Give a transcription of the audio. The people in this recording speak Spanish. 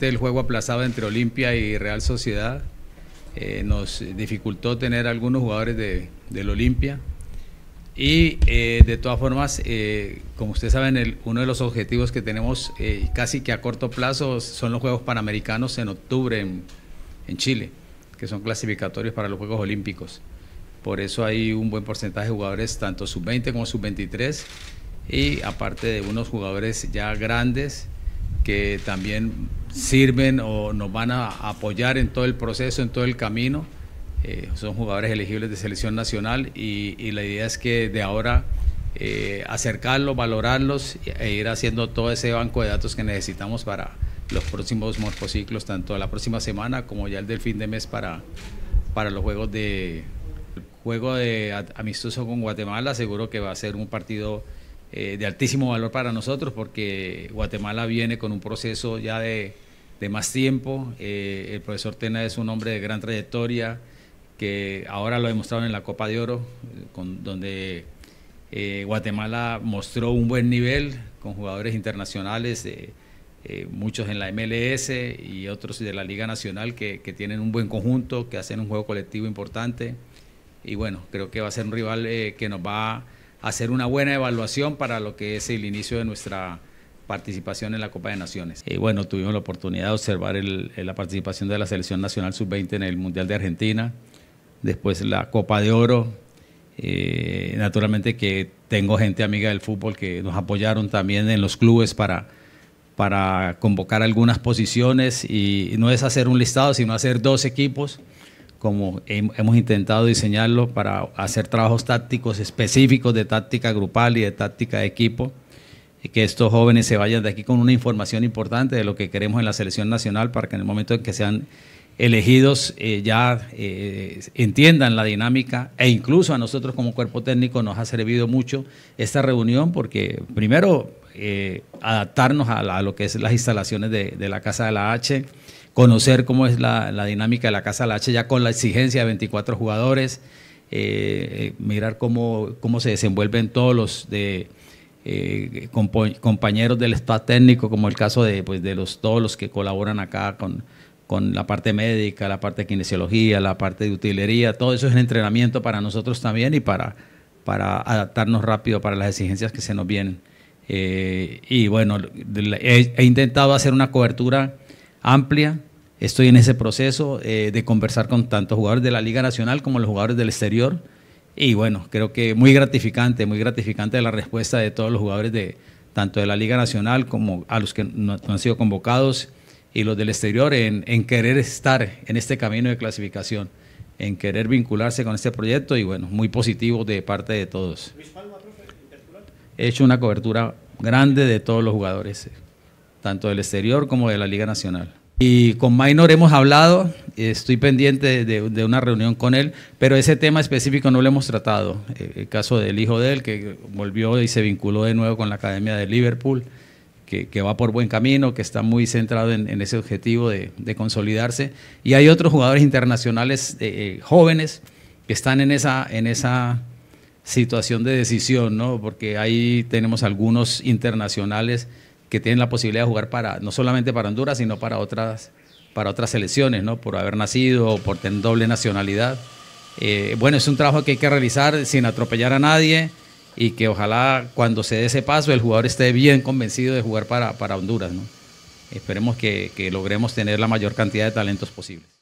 el juego aplazado entre Olimpia y Real Sociedad eh, nos dificultó tener algunos jugadores de, del Olimpia. Y eh, de todas formas, eh, como ustedes saben, el, uno de los objetivos que tenemos casi que a corto plazo son los Juegos Panamericanos en octubre en, en Chile, que son clasificatorios para los Juegos Olímpicos. Por eso hay un buen porcentaje de jugadores, tanto sub-20 como sub-23, y aparte de unos jugadores ya grandes que también sirven o nos van a apoyar en todo el proceso, en todo el camino. Eh, son jugadores elegibles de selección nacional y, la idea es que de ahora eh, acercarlos, valorarlos e ir haciendo todo ese banco de datos que necesitamos para los próximos morfociclos, tanto la próxima semana como ya el del fin de mes para, para los juegos de juego de amistoso con Guatemala. Seguro que va a ser un partido eh, de altísimo valor para nosotros porque Guatemala viene con un proceso ya de, más tiempo. Eh, el profesor Tena es un hombre de gran trayectoria que ahora lo demostraron en la Copa de Oro, con, donde eh, Guatemala mostró un buen nivel con jugadores internacionales, muchos en la MLS y otros de la Liga Nacional que, que tienen un buen conjunto, que hacen un juego colectivo importante. Y bueno, creo que va a ser un rival que nos va a hacer una buena evaluación para lo que es el inicio de nuestra participación en la Copa de Naciones. Y bueno, tuvimos la oportunidad de observar la participación de la Selección Nacional Sub-20 en el Mundial de Argentina, después la Copa de Oro. Eh, naturalmente que tengo gente amiga del fútbol que nos apoyaron también en los clubes para, para convocar algunas posiciones y no es hacer un listado, sino hacer dos equipos como hemos intentado diseñarlo para hacer trabajos tácticos específicos de táctica grupal y de táctica de equipo, y que estos jóvenes se vayan de aquí con una información importante de lo que queremos en la selección nacional para que en el momento en que sean elegidos eh, ya eh, entiendan la dinámica e incluso a nosotros como cuerpo técnico nos ha servido mucho esta reunión porque primero eh, adaptarnos a, lo que es las instalaciones de, de la Casa de la H, conocer cómo es la, dinámica de la Casa Lache ya con la exigencia de 24 jugadores, eh, eh, mirar cómo, se desenvuelven todos los de, eh, compañeros del staff técnico, como el caso de, pues, de los, todos los que colaboran acá con, con la parte médica, la parte de kinesiología, la parte de utilería, todo eso es un entrenamiento para nosotros también y para, para adaptarnos rápido para las exigencias que se nos vienen. y bueno, he, intentado hacer una cobertura amplia. Estoy en ese proceso eh, de conversar con tantos jugadores de la Liga Nacional como los jugadores del exterior. Y bueno, creo que muy gratificante, muy gratificante la respuesta de todos los jugadores de tanto de la Liga Nacional como a los que no, han sido convocados y los del exterior en, en querer estar en este camino de clasificación, en querer vincularse con este proyecto y bueno, muy positivo de parte de todos. He hecho una cobertura grande de todos los jugadores tanto del exterior como de la Liga Nacional. Y con Maynor hemos hablado, estoy pendiente de, una reunión con él, pero ese tema específico no lo hemos tratado. Eh, el caso del hijo de él, que volvió y se vinculó de nuevo con la Academia de Liverpool, que, va por buen camino, que está muy centrado en, ese objetivo de, consolidarse. Y hay otros jugadores internacionales eh, eh, jóvenes que están en esa, en esa situación de decisión, porque ahí tenemos algunos internacionales que tienen la posibilidad de jugar para, no solamente para Honduras, sino para otras, para otras selecciones, ¿no? Por haber nacido o por tener doble nacionalidad. Eh, bueno, es un trabajo que hay que realizar sin atropellar a nadie y que ojalá cuando se dé ese paso el jugador esté bien convencido de jugar para, para Honduras, ¿no? Esperemos que, que logremos tener la mayor cantidad de talentos posibles.